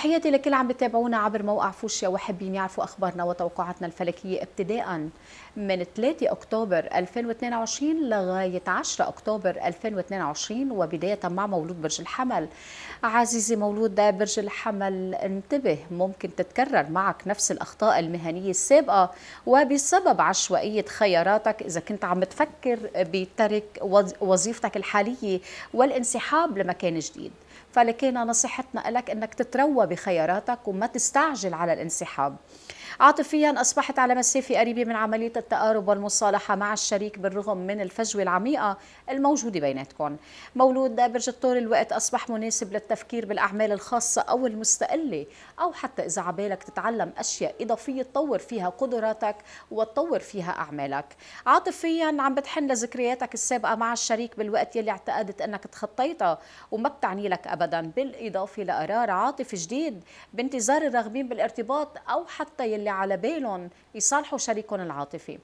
تحياتي لكل عم بتابعونا عبر موقع فوشيا وحابين يعرفوا اخبارنا وتوقعاتنا الفلكيه ابتداء من 3 اكتوبر 2022 لغايه 10 اكتوبر 2022 وبدايه مع مولود برج الحمل. عزيزي مولود برج الحمل انتبه ممكن تتكرر معك نفس الاخطاء المهنيه السابقه وبسبب عشوائيه خياراتك اذا كنت عم تفكر بترك وظيفتك الحاليه والانسحاب لمكان جديد. فلكينا نصيحتنا لك أنك تتروى بخياراتك وما تستعجل على الانسحاب عاطفيا أصبحت على مسافه قريبة من عملية التقارب والمصالحة مع الشريك بالرغم من الفجوة العميقة الموجودة بيناتكم مولود برجتور الوقت أصبح مناسب للتفكير بالأعمال الخاصة أو المستقلة أو حتى إذا عبالك تتعلم أشياء إضافية تطور فيها قدراتك وتطور فيها أعمالك عاطفيا عم بتحن لذكرياتك السابقة مع الشريك بالوقت يلي اعتقدت أنك تخطيتها وما بتعني لك أبدا بالإضافة لقرار عاطفي جديد بانتظار الراغبين بالارتباط أو حتى يلي اللي على بالهم يصالحوا شريكهم العاطفي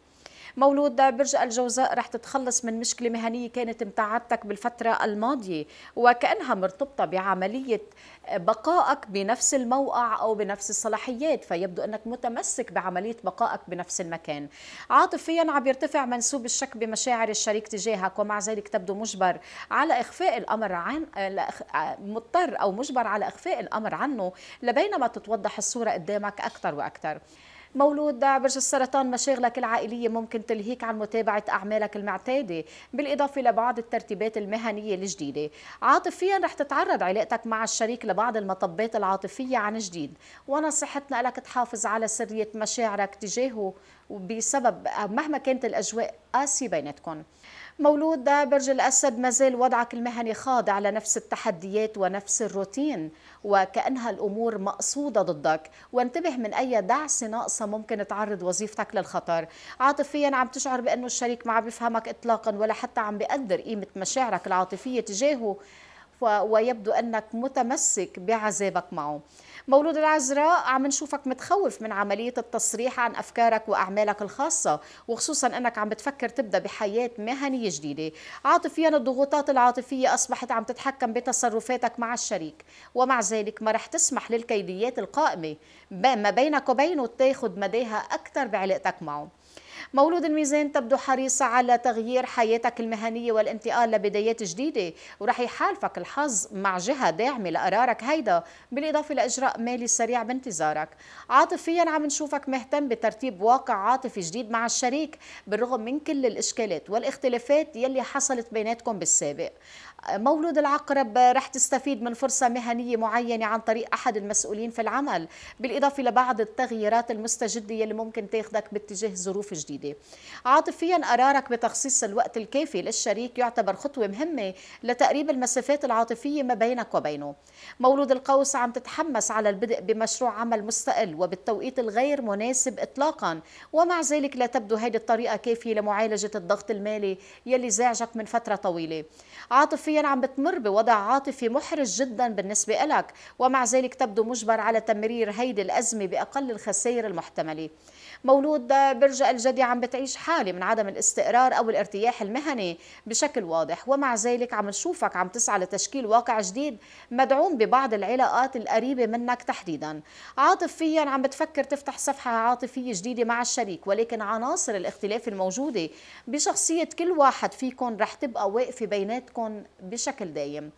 مولود برج الجوزاء رح تتخلص من مشكلة مهنية كانت متعبتك بالفترة الماضية وكأنها مرتبطة بعملية بقائك بنفس الموقع أو بنفس الصلاحيات فيبدو أنك متمسك بعملية بقائك بنفس المكان عاطفيا عم يرتفع منسوب الشك بمشاعر الشريك تجاهك ومع ذلك تبدو مجبر على إخفاء الأمر عن آه، مضطر أو مجبر على إخفاء الأمر عنه لبينما تتوضح الصورة قدامك أكثر وأكثر مولود برج السرطان مشاغلك العائلية ممكن تلهيك عن متابعة أعمالك المعتادة بالإضافة لبعض الترتيبات المهنية الجديدة عاطفيا رح تتعرض علاقتك مع الشريك لبعض المطبات العاطفية عن جديد ونصيحتنا لك تحافظ على سرية مشاعرك تجاهه بسبب مهما كانت الأجواء قاسية بيناتكم مولود برج الأسد ما زال وضعك المهني خاضع لنفس التحديات ونفس الروتين وكأنها الأمور مقصودة ضدك وانتبه من أي دعسة ناقصة ممكن تعرض وظيفتك للخطر عاطفيا عم تشعر بأنه الشريك ما عم بيفهمك إطلاقا ولا حتى عم بيقدر قيمة مشاعرك العاطفية تجاهه ويبدو أنك متمسك بعذابك معه مولود العذراء عم نشوفك متخوف من عملية التصريح عن أفكارك وأعمالك الخاصة وخصوصا أنك عم بتفكر تبدأ بحياة مهنية جديدة عاطفيا الضغوطات العاطفية أصبحت عم تتحكم بتصرفاتك مع الشريك ومع ذلك ما رح تسمح للكيديات القائمة ما بينك وبينه تاخد مداها أكثر بعلاقتك معه مولود الميزان تبدو حريصة على تغيير حياتك المهنية والانتقال لبدايات جديدة ورح يحالفك الحظ مع جهة داعمة لقرارك هيدا بالإضافة لإجراء مالي سريع بانتظارك عاطفيا عم نشوفك مهتم بترتيب واقع عاطفي جديد مع الشريك بالرغم من كل الإشكالات والاختلافات يلي حصلت بيناتكم بالسابق مولود العقرب رح تستفيد من فرصة مهنية معينة عن طريق أحد المسؤولين في العمل بالإضافة لبعض التغييرات المستجدة يلي ممكن تاخدك باتجاه ظروف جديدة جديدة عاطفيا قرارك بتخصيص الوقت الكافي للشريك يعتبر خطوة مهمة لتقريب المسافات العاطفية ما بينك وبينه مولود القوس عم تتحمس على البدء بمشروع عمل مستقل وبالتوقيت الغير مناسب إطلاقا ومع ذلك لا تبدو هذه الطريقة كافية لمعالجة الضغط المالي يلي زعجك من فترة طويلة عاطفيا عم بتمر بوضع عاطفي محرج جدا بالنسبة لك ومع ذلك تبدو مجبر على تمرير هيدي الأزمة بأقل الخسائر المحتملة مولود برج الجدي اللي عم بتعيش حاله من عدم الاستقرار أو الارتياح المهني بشكل واضح ومع ذلك عم نشوفك عم تسعى لتشكيل واقع جديد مدعوم ببعض العلاقات القريبة منك تحديدا عاطفيا عم بتفكر تفتح صفحة عاطفية جديدة مع الشريك ولكن عناصر الاختلاف الموجودة بشخصية كل واحد فيكم رح تبقى واقفة بيناتكم بشكل دايم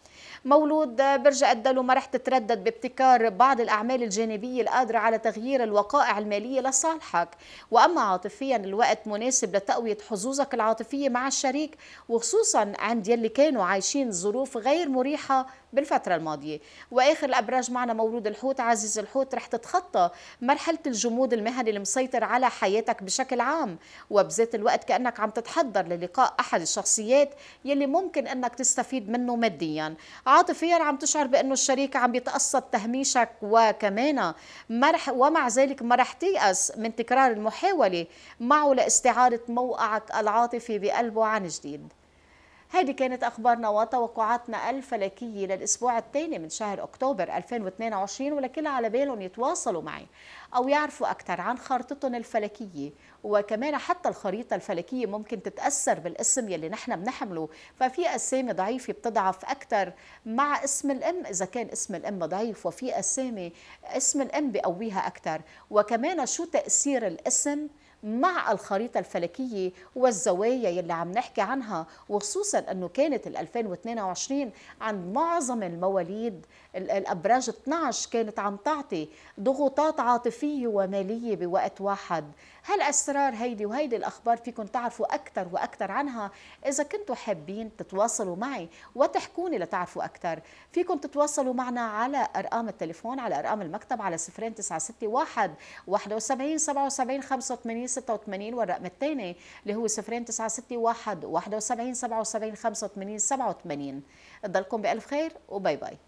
مولود برجع الدلو ما رح تتردد بابتكار بعض الأعمال الجانبية القادرة على تغيير الوقائع المالية لصالحك وأما عاطفيا الوقت مناسب لتقوية حظوظك العاطفية مع الشريك وخصوصا عند يلي كانوا عايشين ظروف غير مريحة بالفترة الماضية وآخر الأبراج معنا مولود الحوت عزيز الحوت رح تتخطى مرحلة الجمود المهني المسيطر على حياتك بشكل عام وبذات الوقت كأنك عم تتحضر للقاء أحد الشخصيات يلي ممكن أنك تستفيد منه ماديا عاطفيا عم تشعر بأنه الشريك عم يتقصد تهميشك وكمان مرح ومع ذلك ما رح تيأس من تكرار المحاولة معه لاستعارة موقعك العاطفي بقلبه عن جديد هذه كانت أخبارنا وتوقعاتنا الفلكية للأسبوع الثاني من شهر أكتوبر 2022 ولكل على بالهم يتواصلوا معي أو يعرفوا أكثر عن خارطتهم الفلكية وكمان حتى الخريطة الفلكية ممكن تتأثر بالاسم يلي نحن بنحمله ففي أسامي ضعيفة بتضعف أكثر مع اسم الأم إذا كان اسم الأم ضعيف وفي أسامي اسم الأم بقويها أكثر وكمان شو تأثير الاسم مع الخريطة الفلكية والزوايا اللي عم نحكي عنها وخصوصا أنه كانت الـ 2022 عند معظم المواليد الأبراج 12 كانت عم تعطي ضغوطات عاطفية ومالية بوقت واحد هالأسرار هيدي وهيدي الأخبار فيكم تعرفوا أكثر وأكثر عنها إذا كنتوا حابين تتواصلوا معي وتحكوني لتعرفوا أكثر فيكم تتواصلوا معنا على أرقام التليفون على أرقام المكتب على 0961 71 77 85 86 والرقم الثاني اللي هو 0961 71 77 85 87 تضلكم بألف خير وباي باي